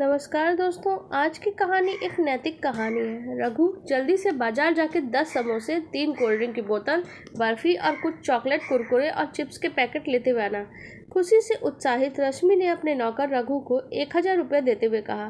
नमस्कार दोस्तों आज की कहानी एक नैतिक कहानी है रघु जल्दी से बाजार जाके दस समोसे तीन कोल्ड ड्रिंक की बोतल बर्फ़ी और कुछ चॉकलेट कुरकुरे और चिप्स के पैकेट लेते हुए आना खुशी से उत्साहित रश्मि ने अपने नौकर रघु को एक हज़ार रुपये देते हुए कहा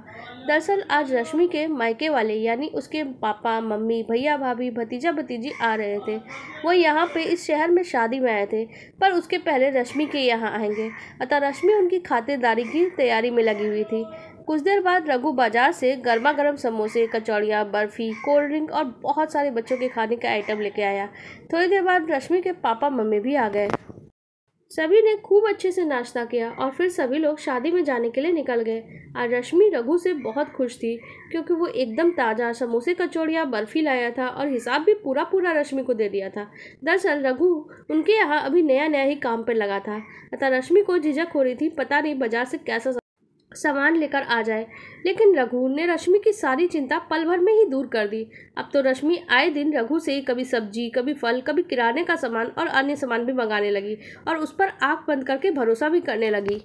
दरअसल आज रश्मि के मायके वाले यानी उसके पापा मम्मी भैया भाभी भतीजा भतीजी आ रहे थे वो यहाँ पे इस शहर में शादी में आए थे पर उसके पहले रश्मि के यहाँ आएंगे अतः रश्मि उनकी खातिरदारी की तैयारी में लगी हुई थी कुछ देर बाद रघु बाजार से गर्मा गर्म समोसे कचौड़ियाँ बर्फ़ी कोल्ड ड्रिंक और बहुत सारे बच्चों के खाने का आइटम लेके आया थोड़ी देर बाद रश्मि के पापा मम्मी भी आ गए सभी ने खूब अच्छे से नाश्ता किया और फिर सभी लोग शादी में जाने के लिए निकल गए आज रश्मि रघु से बहुत खुश थी क्योंकि वो एकदम ताज़ा समोसे कचौड़िया बर्फ़ी लाया था और हिसाब भी पूरा पूरा रश्मि को दे दिया था दरअसल रघु उनके यहाँ अभी नया नया ही काम पर लगा था अतः रश्मि को झिझक हो रही थी पता नहीं बाजार से कैसा सामान लेकर आ जाए लेकिन रघु ने रश्मि की सारी चिंता पल भर में ही दूर कर दी अब तो रश्मि आए दिन रघु से ही कभी सब्जी कभी फल कभी किराने का सामान और अन्य सामान भी मंगाने लगी और उस पर आँख बंद करके भरोसा भी करने लगी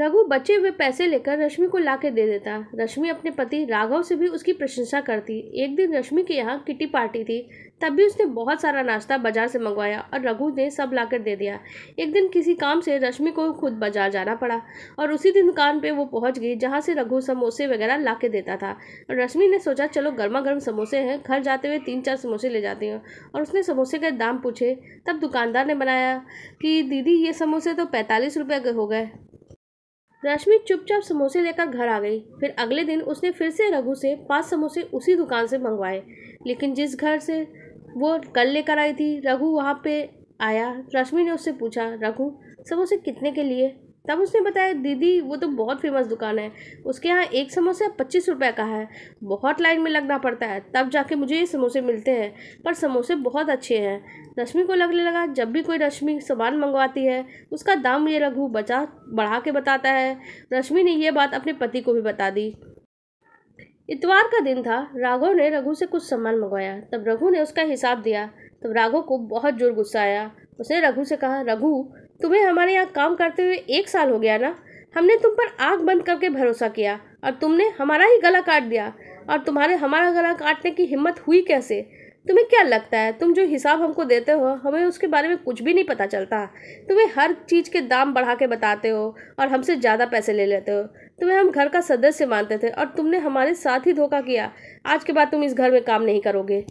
रघु बचे हुए पैसे लेकर रश्मि को ला दे देता रश्मि अपने पति राघव से भी उसकी प्रशंसा करती एक दिन रश्मि के यहाँ किटी पार्टी थी तब भी उसने बहुत सारा नाश्ता बाजार से मंगवाया और रघु ने सब ला दे दिया एक दिन किसी काम से रश्मि को खुद बाजार जाना पड़ा और उसी दिन दुकान पर वो पहुँच गई जहाँ से रघु समोसे वगैरह ला के देता था और रश्मि ने सोचा चलो गर्मा गर्म समोसे हैं घर जाते हुए तीन चार समोसे ले जाती हूँ और उसने समोसे के दाम पूछे तब दुकानदार ने बनाया कि दीदी ये समोसे तो पैंतालीस रुपये हो गए रश्मि चुपचाप समोसे लेकर घर आ गई फिर अगले दिन उसने फिर से रघु से पाँच समोसे उसी दुकान से मंगवाए लेकिन जिस घर से वो कल लेकर आई थी रघु वहाँ पे आया रश्मि ने उससे पूछा रघु समोसे कितने के लिए तब उसने बताया दीदी वो तो बहुत फेमस दुकान है उसके यहाँ एक समोसा पच्चीस रुपये का है बहुत लाइन में लगना पड़ता है तब जाके मुझे ये समोसे मिलते हैं पर समोसे बहुत अच्छे हैं रश्मि को लगने लगा जब भी कोई रश्मि सामान मंगवाती है उसका दाम ये रघु बचा बढ़ा के बताता है रश्मि ने यह बात अपने पति को भी बता दी इतवार का दिन था राघव ने रघु से कुछ सामान मंगवाया तब रघु ने उसका हिसाब दिया तब राघव को बहुत जोर गुस्सा आया उसने रघु से कहा रघु तुम्हें हमारे यहाँ काम करते हुए एक साल हो गया ना हमने तुम पर आग बंद करके भरोसा किया और तुमने हमारा ही गला काट दिया और तुम्हारे हमारा गला काटने की हिम्मत हुई कैसे तुम्हें क्या लगता है तुम जो हिसाब हमको देते हो हमें उसके बारे में कुछ भी नहीं पता चलता तुम्हें हर चीज़ के दाम बढ़ा के बताते हो और हमसे ज़्यादा पैसे ले लेते हो तुम्हें हम घर का सदस्य मानते थे और तुमने हमारे साथ ही धोखा किया आज के बाद तुम इस घर में काम नहीं करोगे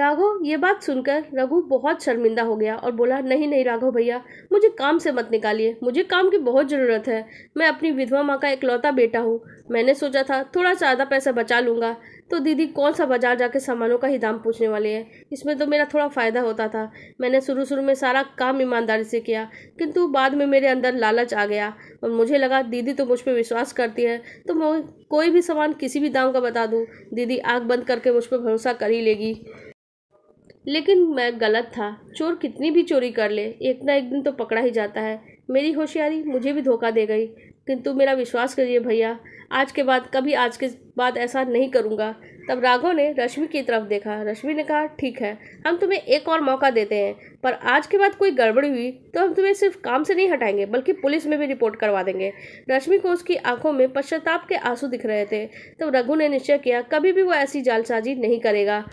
राघव ये बात सुनकर रघु बहुत शर्मिंदा हो गया और बोला नहीं नहीं राघव भैया मुझे काम से मत निकालिए मुझे काम की बहुत ज़रूरत है मैं अपनी विधवा माँ का इकलौता बेटा हूँ मैंने सोचा था थोड़ा ज़्यादा पैसा बचा लूँगा तो दीदी कौन सा बाज़ार जाके सामानों का ही दाम पूछने वाले हैं इसमें तो मेरा थोड़ा फ़ायदा होता था मैंने शुरू शुरू में सारा काम ईमानदारी से किया किंतु बाद में मेरे अंदर लालच आ गया और मुझे लगा दीदी तो मुझ पर विश्वास करती है तो मैं कोई भी सामान किसी भी दाम का बता दूँ दीदी आँख बंद करके मुझ पर भरोसा कर ही लेगी लेकिन मैं गलत था चोर कितनी भी चोरी कर ले एक ना एक दिन तो पकड़ा ही जाता है मेरी होशियारी मुझे भी धोखा दे गई किंतु मेरा विश्वास करिए भैया आज के बाद कभी आज के बाद ऐसा नहीं करूँगा तब राघव ने रश्मि की तरफ देखा रश्मि ने कहा ठीक है हम तुम्हें एक और मौका देते हैं पर आज के बाद कोई गड़बड़ी हुई तो हम तुम्हें सिर्फ काम से नहीं हटाएंगे बल्कि पुलिस में भी रिपोर्ट करवा देंगे रश्मि को उसकी आंखों में पश्चाताप के आंसू दिख रहे थे तब रघु ने निश्चय किया कभी भी वो ऐसी जालसाजी नहीं करेगा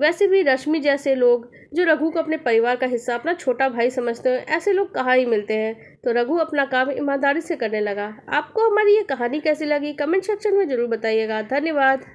वैसे भी रश्मि जैसे लोग जो रघु को अपने परिवार का हिस्सा अपना छोटा भाई समझते हैं ऐसे लोग कहाँ ही मिलते हैं तो रघु अपना काम ईमानदारी से करने लगा आपको हमारी ये कहानी कैसी लगी कमेंट सेक्शन में ज़रूर बताइएगा धन्यवाद